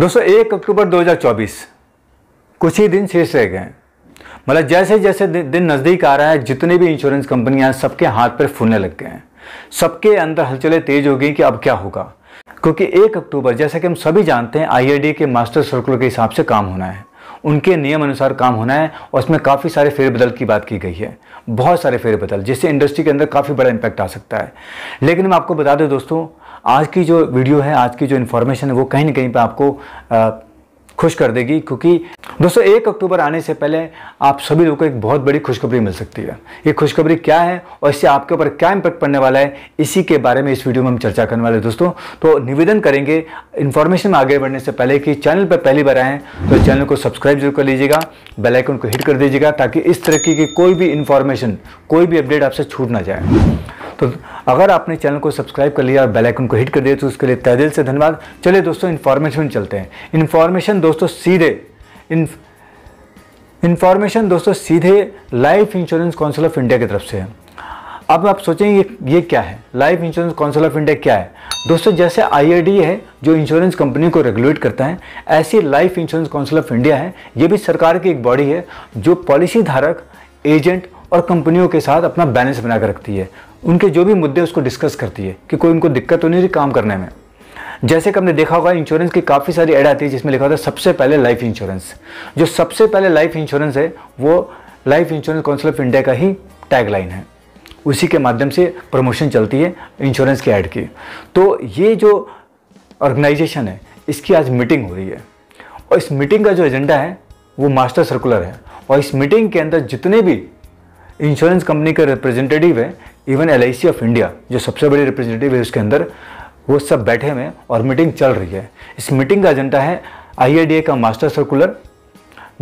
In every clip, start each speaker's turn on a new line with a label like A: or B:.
A: दोस्तों एक अक्टूबर 2024 कुछ ही दिन शेष रह गए मतलब जैसे जैसे दिन नज़दीक आ रहा है जितने भी इंश्योरेंस कंपनियां सबके हाथ पर फूलने लग गए हैं सबके अंदर हलचले तेज हो गई कि अब क्या होगा क्योंकि एक अक्टूबर जैसा कि हम सभी जानते हैं आईआईडी के मास्टर सर्कुलर के हिसाब से काम होना है उनके नियम अनुसार काम होना है और उसमें काफ़ी सारे फेरबदल की बात की गई है बहुत सारे फेरबदल जिससे इंडस्ट्री के अंदर काफ़ी बड़ा इंपैक्ट आ सकता है लेकिन मैं आपको बता दूँ दोस्तों आज की जो वीडियो है आज की जो इन्फॉर्मेशन है वो कहीं ना कहीं पर आपको आ, खुश कर देगी क्योंकि दोस्तों एक अक्टूबर आने से पहले आप सभी लोगों को एक बहुत बड़ी खुशखबरी मिल सकती है ये खुशखबरी क्या है और इससे आपके ऊपर क्या इम्पैक्ट पड़ने वाला है इसी के बारे में इस वीडियो में हम चर्चा करने वाले हैं दोस्तों तो निवेदन करेंगे इन्फॉर्मेशन में आगे बढ़ने से पहले कि चैनल पर पहली बार आएँ तो चैनल को सब्सक्राइब जरूर कर लीजिएगा बेलाइकन को हिट कर दीजिएगा ताकि इस तरीके की कोई भी इन्फॉर्मेशन कोई भी अपडेट आपसे छूट ना जाए तो अगर आपने चैनल को सब्सक्राइब कर लिया और बेलाइकन को हिट कर दिया तो उसके लिए तय दिल से धन्यवाद चलिए दोस्तों इन्फॉर्मेशन चलते हैं इन्फॉर्मेशन दोस्तों सीधे इन्फॉर्मेशन दोस्तों सीधे life insurance council of India की तरफ से है अब आप सोचेंगे ये ये क्या है life insurance council of India क्या है दोस्तों जैसे आई है जो इंश्योरेंस कंपनी को रेगुलेट करता है ऐसी life insurance council of India है ये भी सरकार की एक बॉडी है जो पॉलिसी धारक एजेंट और कंपनियों के साथ अपना बैलेंस बनाकर रखती है उनके जो भी मुद्दे उसको डिस्कस करती है कि कोई उनको दिक्कत तो नहीं रही काम करने में जैसे कि हमने देखा होगा इंश्योरेंस की काफ़ी सारी एड आती है जिसमें लिखा होता है सबसे पहले लाइफ इंश्योरेंस जो सबसे पहले लाइफ इंश्योरेंस है वो life insurance council of India का ही टैगलाइन है उसी के माध्यम से प्रमोशन चलती है इंश्योरेंस की ऐड की तो ये जो ऑर्गेनाइजेशन है इसकी आज मीटिंग हो रही है और इस मीटिंग का जो एजेंडा है वो मास्टर सर्कुलर है और इस मीटिंग के अंदर जितने भी इंश्योरेंस कंपनी के रिप्रेजेंटेटिव हैं इवन एल ऑफ इंडिया जो सबसे बड़े रिप्रेजेंटेटिव है उसके अंदर वो सब बैठे हुए हैं और मीटिंग चल रही है इस मीटिंग का एजेंडा है आई का मास्टर सर्कुलर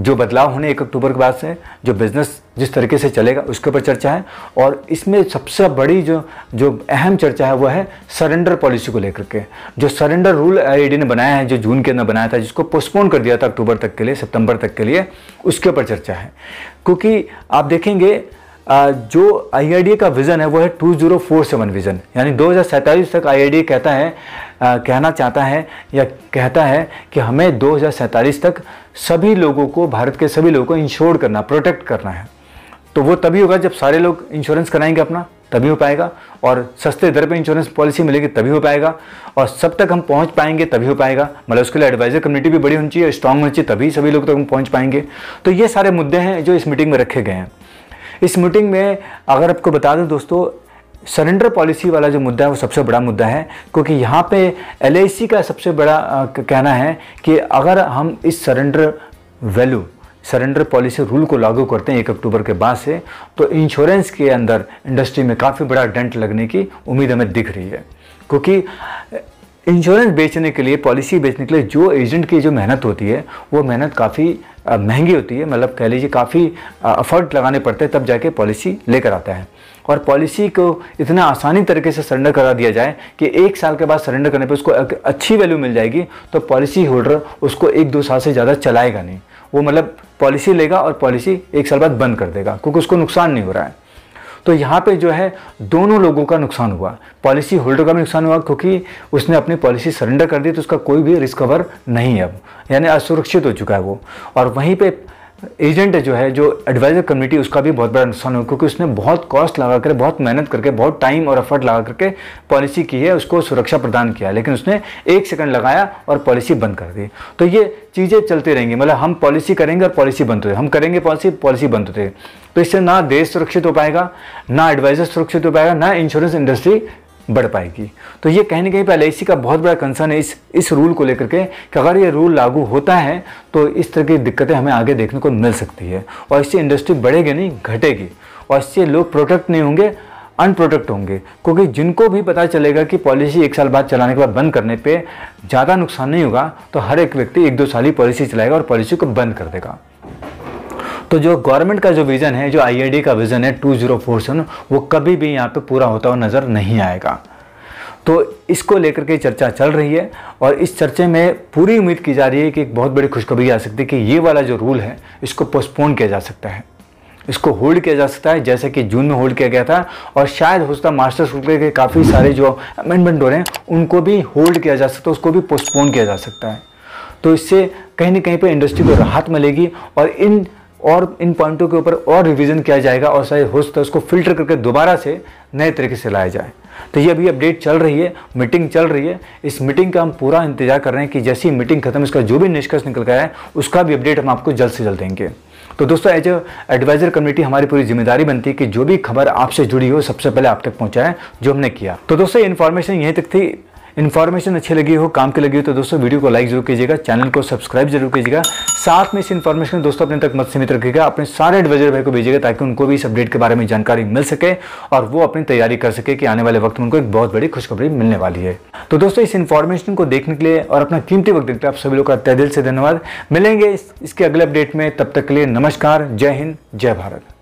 A: जो बदलाव होने एक अक्टूबर के बाद से जो बिज़नेस जिस तरीके से चलेगा उसके ऊपर चर्चा है और इसमें सबसे बड़ी जो जो अहम चर्चा है वो है सरेंडर पॉलिसी को लेकर के जो सरेंडर रूल आई ने बनाया है जो जून के अंदर बनाया था जिसको पोस्टपोन कर दिया था अक्टूबर तक के लिए सितंबर तक के लिए उसके ऊपर चर्चा है क्योंकि आप देखेंगे जो आई का विज़न है वो है two zero four seven vision यानी दो हज़ार सैंतालीस तक आई कहता है आ, कहना चाहता है या कहता है कि हमें दो हज़ार सैंतालीस तक सभी लोगों को भारत के सभी लोगों को इंश्योर करना प्रोटेक्ट करना है तो वो तभी होगा जब सारे लोग इंश्योरेंस कराएंगे अपना तभी हो पाएगा और सस्ते दर पे इंश्योरेंस पॉलिसी मिलेगी तभी हो पाएगा और सब तक हम पहुंच पाएंगे तभी हो पाएगा मतलब उसके लिए एडवाइजर कम्युनिटी भी बड़ी होनी चाहिए स्ट्रांग होनी चाहिए तभी सभी लोग तक हम पहुंच पाएंगे तो ये सारे मुद्दे हैं जो इस मीटिंग में रखे गए हैं इस मीटिंग में अगर आपको बता दूं दोस्तों सरेंडर पॉलिसी वाला जो मुद्दा है वो सबसे बड़ा मुद्दा है क्योंकि यहाँ पे एल का सबसे बड़ा कहना है कि अगर हम इस surrender value surrender policy rule को लागू करते हैं एक अक्टूबर के बाद से तो इंश्योरेंस के अंदर इंडस्ट्री में काफ़ी बड़ा डेंट लगने की उम्मीद हमें दिख रही है क्योंकि इंश्योरेंस बेचने के लिए पॉलिसी बेचने के लिए जो एजेंट की जो मेहनत होती है वो मेहनत काफ़ी महंगी होती है मतलब कह लीजिए काफ़ी अफर्ट लगाने पड़ते हैं तब जाके पॉलिसी लेकर आता है और पॉलिसी को इतना आसानी तरीके से सरेंडर करा दिया जाए कि एक साल के बाद सरेंडर करने पर उसको अच्छी वैल्यू मिल जाएगी तो पॉलिसी होल्डर उसको एक दो साल से ज़्यादा चलाएगा नहीं वो मतलब पॉलिसी लेगा और पॉलिसी एक साल बाद बंद कर देगा क्योंकि उसको नुकसान नहीं हो रहा है तो यहाँ पे जो है दोनों लोगों का नुकसान हुआ पॉलिसी होल्डर का भी नुकसान हुआ क्योंकि उसने अपनी पॉलिसी सरेंडर कर दी तो उसका कोई भी रिस्कवर नहीं है अब यानी असुरक्षित हो चुका है वो और वहीं पर एजेंट जो है जो एडवाइज़र कम्युनिटी उसका भी बहुत बड़ा नुकसान हुआ क्योंकि उसने बहुत कॉस्ट लगा कर बहुत मेहनत करके बहुत टाइम और एफर्ट लगा करके पॉलिसी की है उसको सुरक्षा प्रदान किया लेकिन उसने एक सेकंड लगाया और पॉलिसी बंद कर दी तो ये चीज़ें चलती रहेंगी मतलब हम पॉलिसी करेंगे और पॉलिसी बंद होते हम करेंगे पॉलिसी पॉलिसी बंद होते तो इससे ना देश सुरक्षित हो पाएगा ना एडवाइज़र सुरक्षित हो पाएगा ना इंश्योरेंस इंडस्ट्री बढ़ पाएगी तो ये कहीं ना कहीं पर एल का बहुत बड़ा कंसर्न है इस इस रूल को लेकर के कि अगर ये रूल लागू होता है तो इस तरह की दिक्कतें हमें आगे देखने को मिल सकती है और इससे इंडस्ट्री बढ़ेगी नहीं घटेगी और इससे लोग प्रोटेक्ट नहीं होंगे अनप्रोटेक्ट होंगे क्योंकि जिनको भी पता चलेगा कि पॉलिसी एक साल बाद चलाने के बाद बंद करने पे ज़्यादा नुकसान नहीं होगा तो हर एक व्यक्ति एक दो साल ही पॉलिसी चलाएगा और पॉलिसी को बंद कर देगा तो जो गवर्नमेंट का जो विज़न है जो आई का विज़न है टू वो कभी भी यहाँ पर पूरा होता हुआ नज़र नहीं आएगा तो इसको लेकर के चर्चा चल रही है और इस चर्चे में पूरी उम्मीद की जा रही है कि एक बहुत बड़ी खुशखबरी आ सकती है कि ये वाला जो रूल है इसको पोस्टपोन किया जा सकता है इसको होल्ड किया जा सकता है जैसे कि जून में होल्ड किया गया था और शायद हो सकता है मास्टर्स रूल के काफ़ी सारे जो अमेंडमेंट हो रहे हैं उनको भी होल्ड किया जा सकता है उसको भी पोस्टपोन किया जा सकता है तो इससे कहीं ना कहीं पर इंडस्ट्री को राहत मिलेगी और इन और इन पॉइंटों के ऊपर और रिवीजन किया जाएगा और शायद हो सकता है उसको फिल्टर करके दोबारा से नए तरीके से लाया जाए तो ये अभी अपडेट चल रही है मीटिंग चल रही है इस मीटिंग का हम पूरा इंतजार कर रहे हैं कि जैसी मीटिंग खत्म इसका जो भी निष्कर्ष निकल गया है उसका भी अपडेट हम आपको जल्द से जल्द देंगे तो दोस्तों एज एडवाइजर कमेटी हमारी पूरी जिम्मेदारी बनती है कि जो भी खबर आपसे जुड़ी हो सबसे पहले आप तक पहुंचाएं जो हमने किया तो दोस्तों इन्फॉर्मेशन यहीं तक थी इन्फॉर्मेशन अच्छी लगी हो काम की लगी हो तो दोस्तों वीडियो को लाइक जरूर कीजिएगा चैनल को सब्सक्राइब जरूर कीजिएगा साथ में इस इन्फॉर्मेशन दोस्तों अपने तक मत सीमित रखिएगा अपने सारे एडवाइजर भाई को भेजिएगा ताकि उनको भी इस अपडेट के बारे में जानकारी मिल सके और वो अपनी तैयारी कर सके कि आने वाले वक्त में उनको एक बहुत बड़ी खुशखबरी मिलने वाली है तो दोस्तों इस इन्फॉर्मेशन को देखने के लिए और अपना कीमती वक्त देखते आप सभी लोग का तय दिल से धन्यवाद मिलेंगे इसके अगले अपडेट में तब तक के लिए नमस्कार जय हिंद जय भारत